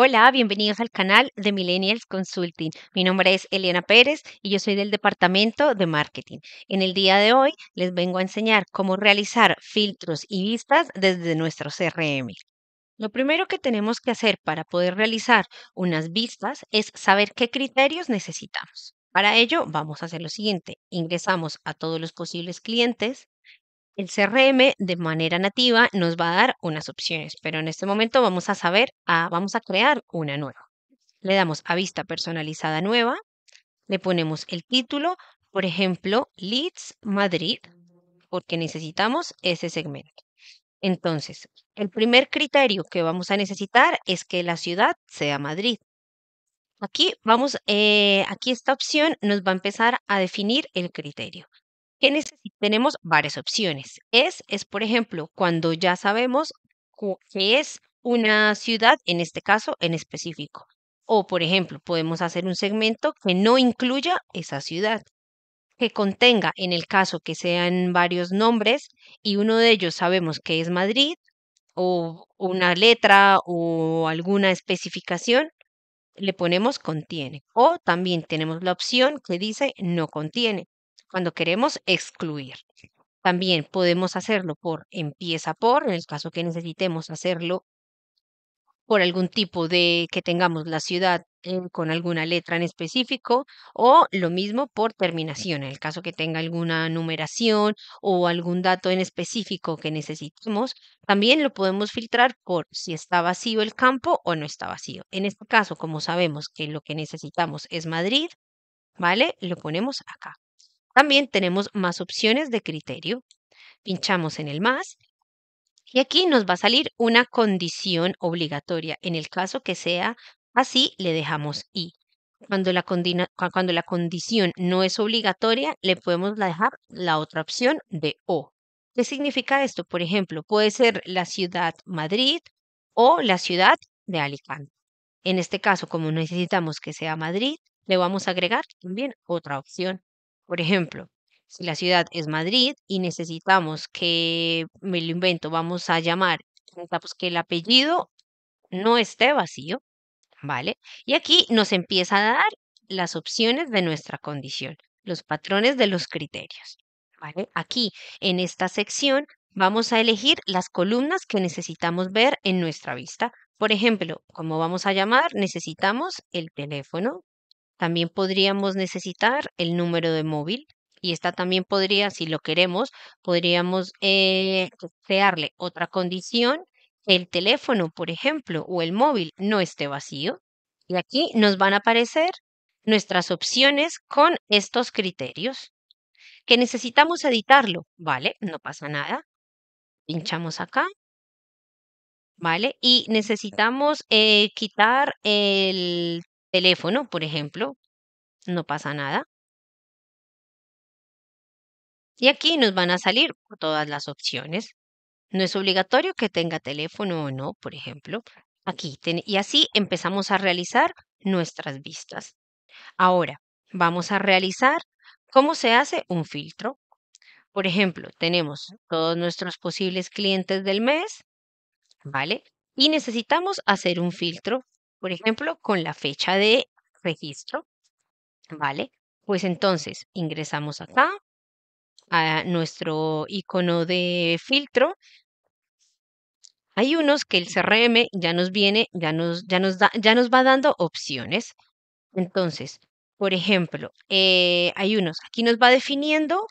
Hola, bienvenidos al canal de Millennials Consulting. Mi nombre es Elena Pérez y yo soy del departamento de marketing. En el día de hoy les vengo a enseñar cómo realizar filtros y vistas desde nuestro CRM. Lo primero que tenemos que hacer para poder realizar unas vistas es saber qué criterios necesitamos. Para ello vamos a hacer lo siguiente. Ingresamos a todos los posibles clientes, el CRM de manera nativa nos va a dar unas opciones, pero en este momento vamos a saber, ah, vamos a crear una nueva. Le damos a vista personalizada nueva, le ponemos el título, por ejemplo, Leads Madrid, porque necesitamos ese segmento. Entonces, el primer criterio que vamos a necesitar es que la ciudad sea Madrid. Aquí vamos, eh, aquí esta opción nos va a empezar a definir el criterio tenemos varias opciones. Es, es, por ejemplo, cuando ya sabemos que es una ciudad, en este caso en específico. O, por ejemplo, podemos hacer un segmento que no incluya esa ciudad, que contenga, en el caso que sean varios nombres y uno de ellos sabemos que es Madrid, o una letra o alguna especificación, le ponemos contiene. O también tenemos la opción que dice no contiene cuando queremos excluir. También podemos hacerlo por empieza por, en el caso que necesitemos hacerlo por algún tipo de que tengamos la ciudad eh, con alguna letra en específico o lo mismo por terminación, en el caso que tenga alguna numeración o algún dato en específico que necesitemos, también lo podemos filtrar por si está vacío el campo o no está vacío. En este caso, como sabemos que lo que necesitamos es Madrid, ¿vale? Lo ponemos acá. También tenemos más opciones de criterio. Pinchamos en el más y aquí nos va a salir una condición obligatoria. En el caso que sea así, le dejamos y. Cuando la, cuando la condición no es obligatoria, le podemos dejar la otra opción de o. ¿Qué significa esto? Por ejemplo, puede ser la ciudad Madrid o la ciudad de Alicante. En este caso, como necesitamos que sea Madrid, le vamos a agregar también otra opción. Por ejemplo, si la ciudad es Madrid y necesitamos que, me lo invento, vamos a llamar, necesitamos que el apellido no esté vacío, ¿vale? Y aquí nos empieza a dar las opciones de nuestra condición, los patrones de los criterios, ¿vale? Aquí, en esta sección, vamos a elegir las columnas que necesitamos ver en nuestra vista. Por ejemplo, como vamos a llamar, necesitamos el teléfono, también podríamos necesitar el número de móvil y esta también podría, si lo queremos, podríamos eh, crearle otra condición, el teléfono, por ejemplo, o el móvil no esté vacío. Y aquí nos van a aparecer nuestras opciones con estos criterios. Que necesitamos editarlo, ¿vale? No pasa nada. Pinchamos acá. ¿Vale? Y necesitamos eh, quitar el teléfono, por ejemplo, no pasa nada. Y aquí nos van a salir todas las opciones. No es obligatorio que tenga teléfono o no, por ejemplo. Aquí y así empezamos a realizar nuestras vistas. Ahora, vamos a realizar cómo se hace un filtro. Por ejemplo, tenemos todos nuestros posibles clientes del mes, ¿vale? Y necesitamos hacer un filtro por ejemplo, con la fecha de registro, ¿vale? Pues entonces ingresamos acá a nuestro icono de filtro. Hay unos que el CRM ya nos viene, ya nos, ya nos, da, ya nos va dando opciones. Entonces, por ejemplo, eh, hay unos, aquí nos va definiendo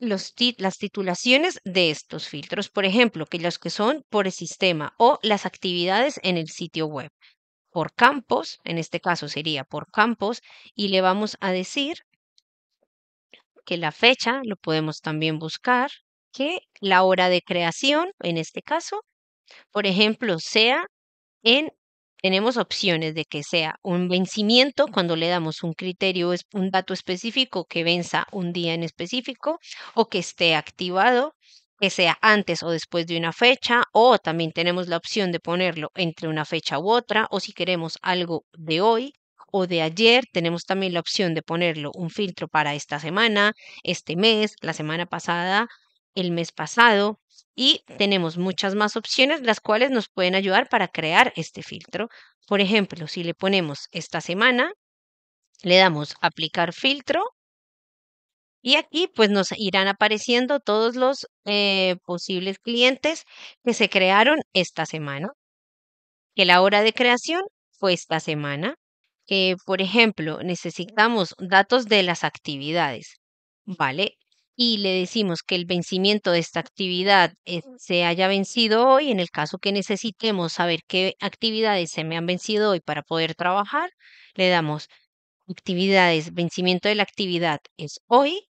los las titulaciones de estos filtros, por ejemplo, que los que son por el sistema o las actividades en el sitio web por campos, en este caso sería por campos, y le vamos a decir que la fecha, lo podemos también buscar, que la hora de creación, en este caso, por ejemplo, sea en, tenemos opciones de que sea un vencimiento cuando le damos un criterio, un dato específico que venza un día en específico o que esté activado que sea antes o después de una fecha, o también tenemos la opción de ponerlo entre una fecha u otra, o si queremos algo de hoy o de ayer, tenemos también la opción de ponerlo un filtro para esta semana, este mes, la semana pasada, el mes pasado, y tenemos muchas más opciones las cuales nos pueden ayudar para crear este filtro. Por ejemplo, si le ponemos esta semana, le damos aplicar filtro y aquí pues nos irán apareciendo todos los eh, posibles clientes que se crearon esta semana, que la hora de creación fue esta semana, que por ejemplo necesitamos datos de las actividades, ¿vale? Y le decimos que el vencimiento de esta actividad eh, se haya vencido hoy, en el caso que necesitemos saber qué actividades se me han vencido hoy para poder trabajar, le damos actividades, vencimiento de la actividad es hoy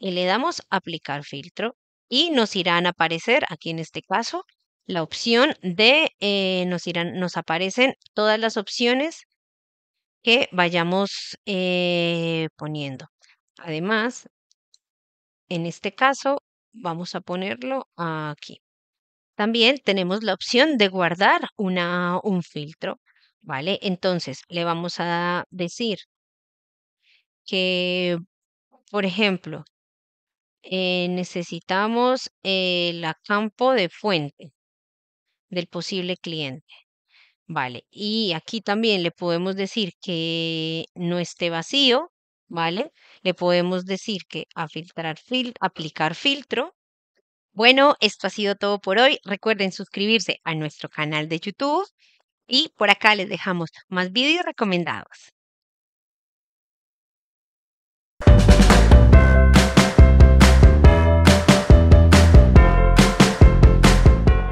y le damos aplicar filtro y nos irán a aparecer aquí en este caso la opción de eh, nos irán nos aparecen todas las opciones que vayamos eh, poniendo además en este caso vamos a ponerlo aquí también tenemos la opción de guardar una, un filtro vale entonces le vamos a decir que por ejemplo eh, necesitamos el campo de fuente del posible cliente. Vale, y aquí también le podemos decir que no esté vacío, ¿vale? Le podemos decir que a filtrar aplicar filtro. Bueno, esto ha sido todo por hoy. Recuerden suscribirse a nuestro canal de YouTube y por acá les dejamos más vídeos recomendados.